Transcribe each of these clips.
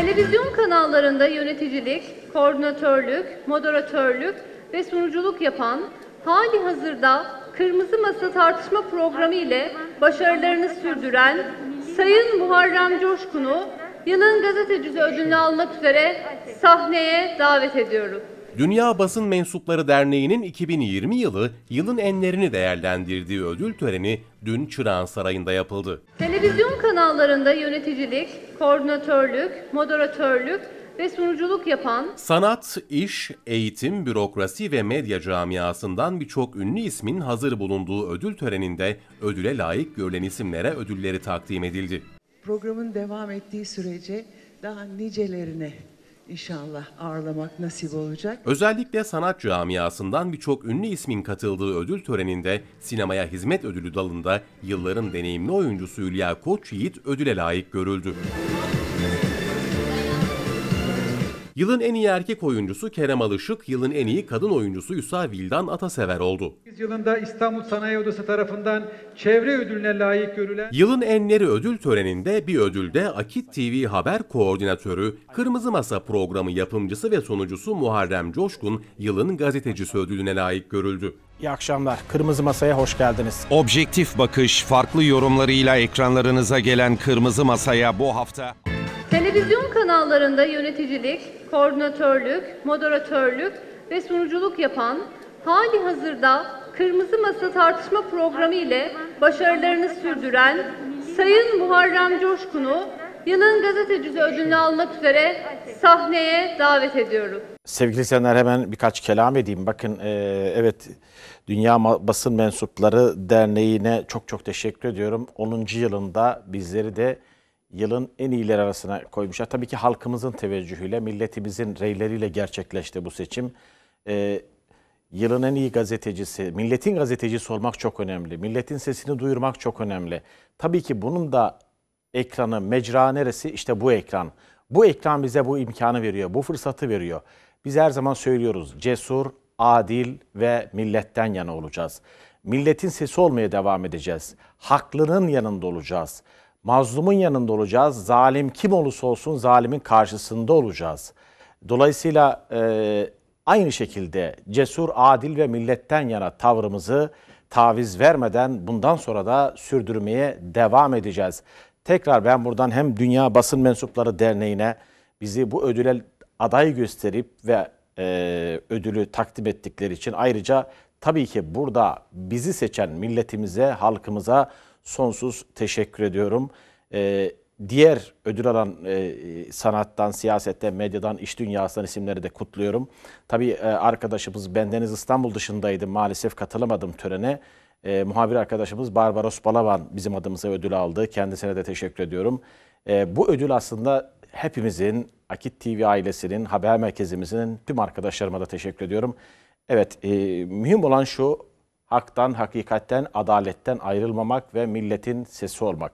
Televizyon kanallarında yöneticilik, koordinatörlük, moderatörlük ve sunuculuk yapan hali hazırda Kırmızı Masa tartışma programı ile başarılarını sürdüren Sayın Muharrem Coşkun'u yılın gazetecisi ödülünü almak üzere sahneye davet ediyorum. Dünya Basın Mensupları Derneği'nin 2020 yılı yılın enlerini değerlendirdiği ödül töreni dün Çırağan Sarayı'nda yapıldı. Televizyon kanallarında yöneticilik, koordinatörlük, moderatörlük ve sunuculuk yapan sanat, iş, eğitim, bürokrasi ve medya camiasından birçok ünlü ismin hazır bulunduğu ödül töreninde ödüle layık görülen isimlere ödülleri takdim edildi. Programın devam ettiği sürece daha nicelerine inşallah ağırlamak nasip olacak. Özellikle sanat camiasından birçok ünlü ismin katıldığı ödül töreninde sinemaya hizmet ödülü dalında yılların deneyimli oyuncusu Hülya Koç Yiğit ödüle layık görüldü. Müzik Yılın en iyi erkek oyuncusu Kerem Alışık, yılın en iyi kadın oyuncusu Yusa Vildan Atasever oldu. Yılında İstanbul Sanayi Odası tarafından çevre ödülüne layık görülen... Yılın Enleri ödül töreninde bir ödülde Akit TV Haber Koordinatörü, Kırmızı Masa programı yapımcısı ve sunucusu Muharrem Coşkun, yılın gazetecisi ödülüne layık görüldü. İyi akşamlar. Kırmızı Masa'ya hoş geldiniz. Objektif bakış, farklı yorumlarıyla ekranlarınıza gelen Kırmızı Masa'ya bu hafta Televizyon kanallarında yöneticilik, koordinatörlük, moderatörlük ve sunuculuk yapan hali hazırda Kırmızı Masa tartışma programı ile başarılarını sürdüren Sayın Muharrem Coşkun'u Yılın Gazetecisi ödülünü almak üzere sahneye davet ediyorum. Sevgili izleyenler hemen birkaç kelam edeyim. Bakın e, evet Dünya Basın Mensupları Derneği'ne çok çok teşekkür ediyorum. 10. yılında bizleri de yılın en iyiler arasına koymuşlar. Tabii ki halkımızın teveccühüyle, milletimizin reyleriyle gerçekleşti bu seçim. Ee, yılın en iyi gazetecisi, milletin gazetecisi olmak çok önemli. Milletin sesini duyurmak çok önemli. Tabii ki bunun da ekranı, mecra neresi? İşte bu ekran. Bu ekran bize bu imkanı veriyor, bu fırsatı veriyor. Biz her zaman söylüyoruz, cesur, adil ve milletten yana olacağız. Milletin sesi olmaya devam edeceğiz. Haklının yanında olacağız. Mazlumun yanında olacağız. Zalim kim olursa olsun zalimin karşısında olacağız. Dolayısıyla e, aynı şekilde cesur, adil ve milletten yana tavrımızı taviz vermeden bundan sonra da sürdürmeye devam edeceğiz. Tekrar ben buradan hem Dünya Basın Mensupları Derneği'ne bizi bu ödüle adayı gösterip ve e, ödülü takdim ettikleri için ayrıca tabii ki burada bizi seçen milletimize, halkımıza sonsuz teşekkür ediyorum. Ee, diğer ödül alan e, sanattan, siyasetten, medyadan, iş dünyasından isimleri de kutluyorum. Tabii e, arkadaşımız Bendeniz İstanbul dışındaydı. Maalesef katılamadım törene. E, muhabir arkadaşımız Barbaros Balaban bizim adımıza ödül aldı. Kendisine de teşekkür ediyorum. E, bu ödül aslında hepimizin, Akit TV ailesinin, haber merkezimizin, tüm arkadaşlarıma da teşekkür ediyorum. Evet, e, mühim olan şu, haktan, hakikatten, adaletten ayrılmamak ve milletin sesi olmak.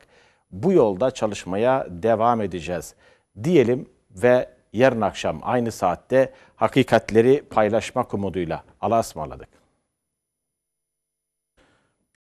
Bu yolda çalışmaya devam edeceğiz diyelim ve yarın akşam aynı saatte hakikatleri paylaşmak umuduyla Allah'a ısmarladık.